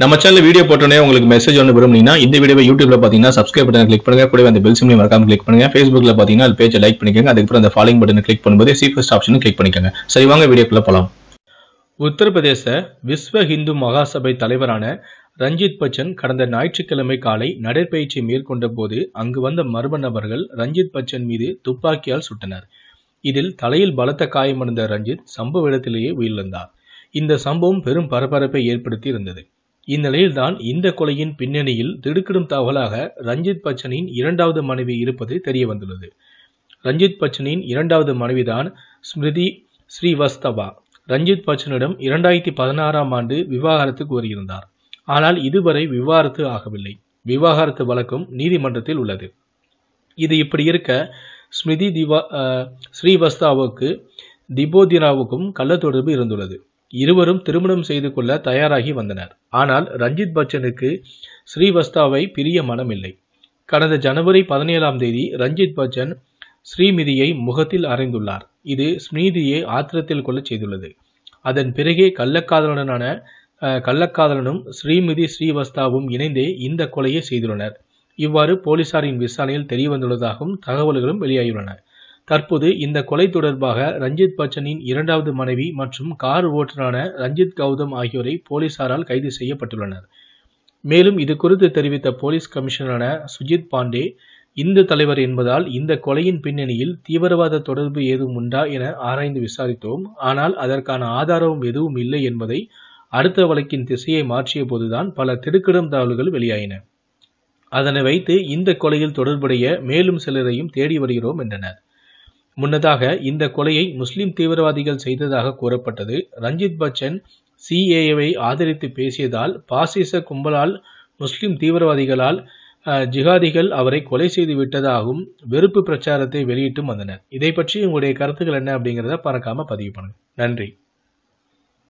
நம்ம channel video போட்டோன்னே உங்களுக்கு மெசேஜ் ஒன்று விரும்புனீங்கன்னா இந்த வீடியோ யூடியூப்ல பார்த்தீங்கன்னா சப்ஸ்கிரைப் பட்டன் கிளிக் பண்ணுங்க கூட அந்த பெல் சிம்லையும் மறக்காம கிளிக் பண்ணுங்க ஃபேஸ்புக்ல பார்த்தீங்கன்னா அது பேஜை லைக் பண்ணிக்கோங்க அதுக்கப்புறம் அந்த ஃபாலோ பட்டன் கிளிக் பண்ணும்போது சீஃபஸ்ட் ஆப்ஷன் கிளிக் பண்ணிக்கோங்க சரி வாங்க வீடியோக்குள்ள போகலாம் உத்தரப்பிரதேச விஸ்வ ஹிந்து மகாசபை தலைவரான ரஞ்சித் பச்சன் கடந்த ஞாயிற்றுக்கிழமை காலை நடைபயிற்சி மேற்கொண்ட போது அங்கு வந்த மர்ம நபர்கள் ரஞ்சித் பச்சன் மீது துப்பாக்கியால் சுட்டனர் இதில் தலையில் பலத்த காயமடைந்த ரஞ்சித் சம்பவ இடத்திலேயே உயிரிழந்தார் இந்த சம்பவம் பெரும் பரபரப்பை ஏற்படுத்தி இருந்தது இந்நிலையில்தான் இந்த கொலையின் பின்னணியில் திடுக்கிடும் தகவலாக ரஞ்சித் பச்சனின் இரண்டாவது மனைவி இருப்பது தெரிய வந்துள்ளது ரஞ்சித் பச்சனின் இரண்டாவது மனைவிதான் ஸ்மிருதி ஸ்ரீவஸ்தவா ரஞ்சித் பச்சனிடம் இரண்டாயிரத்தி பதினாறாம் ஆண்டு விவாகரத்து கூறியிருந்தார் ஆனால் இதுவரை விவாகரத்து ஆகவில்லை விவாகரத்து வழக்கும் நீதிமன்றத்தில் உள்ளது இது இப்படி இருக்க ஸ்மிருதி திவா ஸ்ரீவஸ்தாவுக்கு திபோதினாவுக்கும் கள்ள தொடர்பு இருந்துள்ளது இருவரும் திருமணம் செய்து கொள்ள தயாராகி வந்தனர் ஆனால் ரஞ்சித் பச்சனுக்கு ஸ்ரீவஸ்தாவை பிரிய மனமில்லை கடந்த ஜனவரி பதினேழாம் தேதி ரஞ்சித் பச்சன் ஸ்ரீமிதியை முகத்தில் அறைந்துள்ளார் இது ஸ்மிதியை ஆத்திரத்தில் கொள்ள செய்துள்ளது அதன் பிறகே கள்ளக்காதலனான கள்ளக்காதலனும் ஸ்ரீமிதி ஸ்ரீவஸ்தாவும் இணைந்தே இந்த கொலையை செய்துள்ளனர் இவ்வாறு போலீசாரின் விசாரணையில் தெரியவந்துள்ளதாகவும் தகவல்களும் வெளியாகியுள்ளன தற்போது இந்த கொலை தொடர்பாக ரஞ்சித் பச்சனின் இரண்டாவது மனைவி மற்றும் கார் ஓட்டரான ரஞ்சித் கௌதம் ஆகியோரை போலீசாரால் கைது செய்யப்பட்டுள்ளனர் மேலும் இது குறித்து தெரிவித்த போலீஸ் கமிஷனரான சுஜித் பாண்டே இந்து தலைவர் என்பதால் இந்த கொலையின் பின்னணியில் தீவிரவாத தொடர்பு ஏதும் உண்டா என ஆராய்ந்து விசாரித்தோம் ஆனால் அதற்கான ஆதாரமும் எதுவும் இல்லை என்பதை அடுத்த வழக்கின் திசையை மாற்றிய போதுதான் பல திடுக்கிடும் தகவல்கள் வெளியாயின அதனை வைத்து இந்த கொலையில் தொடர்புடைய மேலும் சிலரையும் தேடி வருகிறோம் என்றனர் முன்னதாக இந்த கொலையை முஸ்லிம் தீவிரவாதிகள் செய்ததாக கூறப்பட்டது ரஞ்சித் பச்சன் சிஏஏவை ஆதரித்து பேசியதால் பாசிச கும்பலால் முஸ்லிம் தீவிரவாதிகளால் ஜிகாதிகள் அவரை கொலை செய்து விட்டதாகவும் வெறுப்பு பிரச்சாரத்தை வெளியிட்டும் வந்தனர் இதை பற்றி உங்களுடைய கருத்துக்கள் என்ன அப்படிங்கிறத பறக்காம பதிவு பண்ணுங்க நன்றி